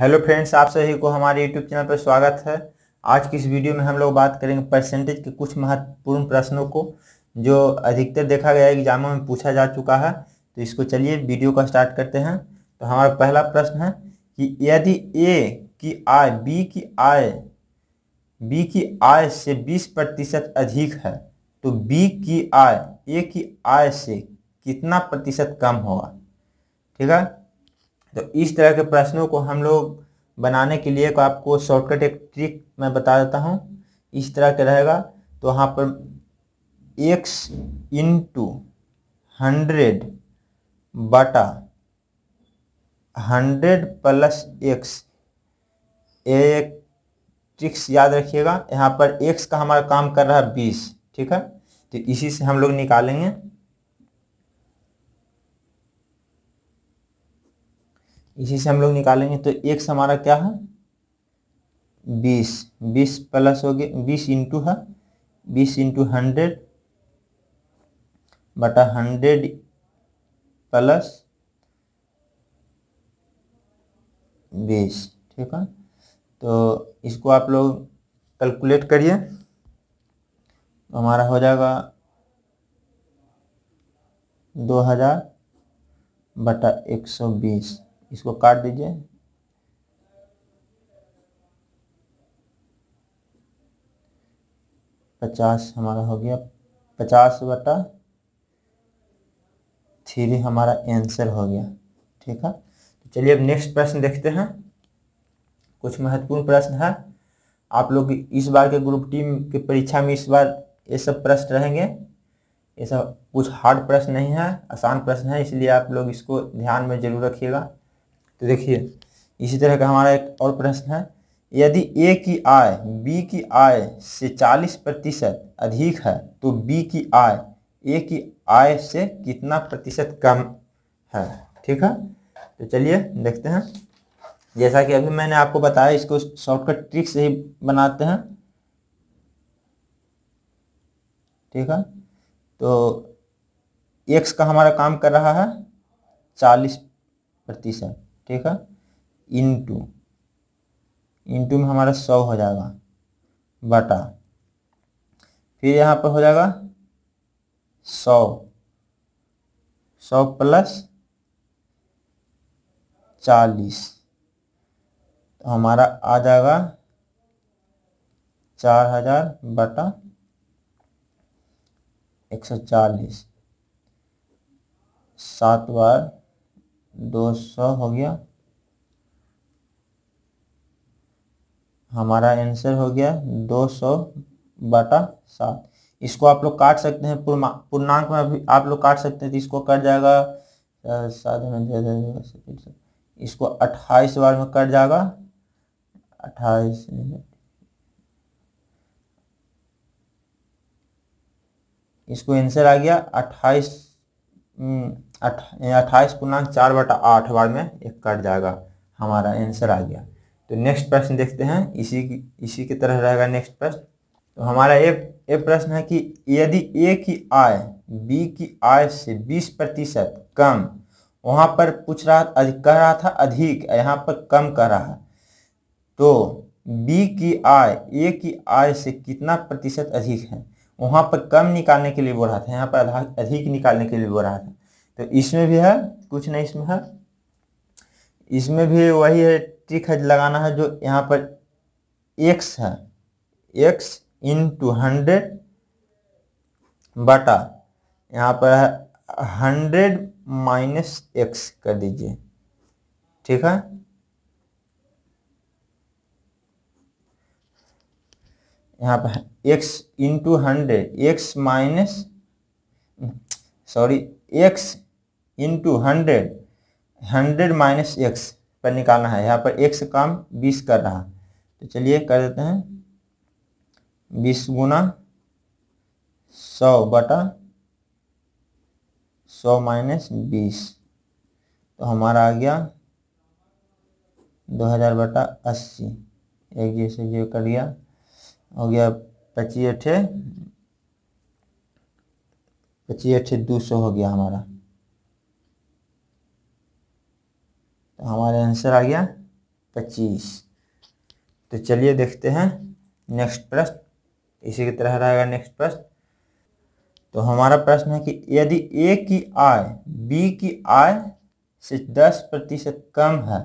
hello friends आप सभी को हमारे यूट्यूब चैनल पर स्वागत है आज की इस वीडियो में हम लोग बात करेंगे परसेंटेज के कुछ महत्वपूर्ण प्रश्नों को जो अधिकतर देखा गया है एग्जामों में पूछा जा चुका है तो इसको चलिए वीडियो का स्टार्ट करते हैं तो हमारा पहला प्रश्न है कि यदि ए की आय बी की आय बी की आय से बीस प्रतिशत अधिक है तो बी की आय ए की आय से कितना प्रतिशत कम होगा ठीक है तो इस तरह के प्रश्नों को हम लोग बनाने के लिए आपको शॉर्टकट एक ट्रिक मैं बता देता हूँ इस तरह के रहेगा तो वहाँ पर एक्स इन टू हंड्रेड बटा हंड्रेड प्लस एक्स एक ट्रिक्स याद रखिएगा यहाँ पर एक्स का हमारा काम कर रहा है बीस ठीक है तो इसी से हम लोग निकालेंगे इसी से हम लोग निकालेंगे तो एक हमारा क्या है बीस बीस प्लस हो गया बीस इंटू है बीस इंटू हंड्रेड बटा हंड्रेड प्लस बीस ठीक है तो इसको आप लोग कैलकुलेट करिए तो हमारा हो जाएगा दो हज़ार बटा एक सौ बीस इसको काट दीजिए पचास हमारा हो गया पचास बटा थ्री हमारा आंसर हो गया ठीक है तो चलिए अब नेक्स्ट प्रश्न देखते हैं कुछ महत्वपूर्ण प्रश्न है आप लोग इस बार के ग्रुप टीम के परीक्षा में इस बार ये सब प्रश्न रहेंगे ये सब कुछ हार्ड प्रश्न नहीं है आसान प्रश्न है इसलिए आप लोग इसको ध्यान में जरूर रखिएगा तो देखिए इसी तरह का हमारा एक और प्रश्न है यदि ए की आय बी की आय से 40 प्रतिशत अधिक है तो बी की आय ए की आय से कितना प्रतिशत कम है ठीक है तो चलिए देखते हैं जैसा कि अभी मैंने आपको बताया इसको शॉर्टकट ट्रिक से ही बनाते हैं ठीक है तो एक्स का हमारा काम कर रहा है चालीस प्रतिशत ठीक है इंटू इंटू में हमारा सौ हो जाएगा बटा फिर यहाँ पर हो जाएगा सौ सौ प्लस चालीस तो हमारा आ जाएगा चार हजार बटा एक सौ चालीस सात बार दो सौ हो गया हमारा आंसर हो गया दो सौ बटा सात इसको आप लोग काट सकते हैं पूर्णांक में अभी आप लोग काट सकते हैं तो इसको कट जाएगा सात इसको अट्ठाईस बार में कट जाएगा अट्ठाईस इसको आंसर आ गया अट्ठाईस हम्म, अट्ठाईस पूर्णांक चार बटा आठ बार में एक कट जाएगा हमारा आंसर आ गया तो नेक्स्ट प्रश्न देखते हैं इसी की इसी की तरह रहेगा नेक्स्ट प्रश्न तो हमारा एक एक प्रश्न है कि यदि ए की आय बी की आय से बीस प्रतिशत कम वहाँ पर पूछ रहा कह रहा था अधिक यहाँ पर कम कह रहा है तो बी की आय ए की आय से कितना प्रतिशत अधिक है वहाँ पर कम निकालने के लिए बोल रहा था यहाँ पर अधिक निकालने के लिए बोल रहा था तो इसमें भी है कुछ नहीं इसमें है इसमें भी वही है ट्रिक है लगाना है जो यहाँ पर एक्स है एक्स इन टू हंड्रेड बटा यहाँ पर है हंड्रेड माइनस एक्स कर दीजिए ठीक है यहाँ पर X into hundred X minus sorry X into hundred hundred minus X पर निकालना है यहाँ पर एक्स काम बीस कर रहा तो चलिए कर देते हैं बीस गुना सौ बटा सौ माइनस बीस तो हमारा आ गया दो हज़ार बटा अस्सी एक जैसे से कर गया हो गया पच्चीस अठे पच्चीस अठे दो सौ हो गया हमारा हमारा आंसर आ गया पच्चीस तो चलिए देखते हैं नेक्स्ट प्रश्न इसी की तरह रहेगा नेक्स्ट प्रश्न तो हमारा प्रश्न है कि यदि ए की आय बी की आय से दस प्रतिशत कम है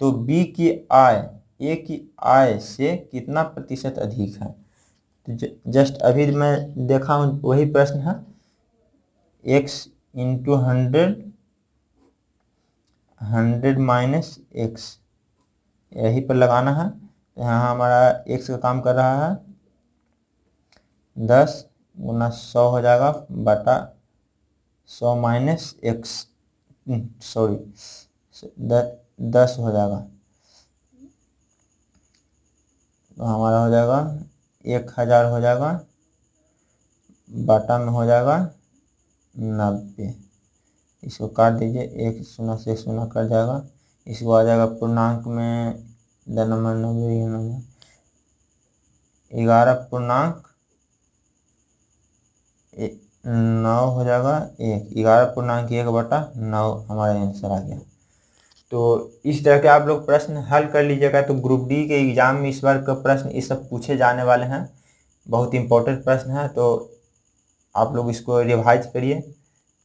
तो बी की आय ए की आय से कितना प्रतिशत अधिक है तो जस्ट अभी मैं देखा हूँ वही प्रश्न है X into hundred hundred minus X यही पर लगाना है तो यहाँ हमारा एक्स का काम कर रहा है दस गुना सौ हो जाएगा बटा सौ माइनस एक्स हम्म, सॉरी दस हो जाएगा तो हमारा हो जाएगा एक हज़ार हो जाएगा बटा में हो जाएगा नब्बे इसको काट दीजिए एक शून्य से एक शून्य कट जाएगा इसको आ जाएगा पूर्णांक में द नंबर नब्बे ग्यारह पूर्णांक नौ हो जाएगा एक ग्यारह पूर्णांक एक बटा नौ हमारा आंसर आ गया तो इस तरह के आप लोग प्रश्न हल कर लीजिएगा तो ग्रुप डी के एग्ज़ाम में इस बार का प्रश्न ये सब पूछे जाने वाले हैं बहुत इंपॉर्टेंट प्रश्न है तो आप लोग इसको रिवाइज करिए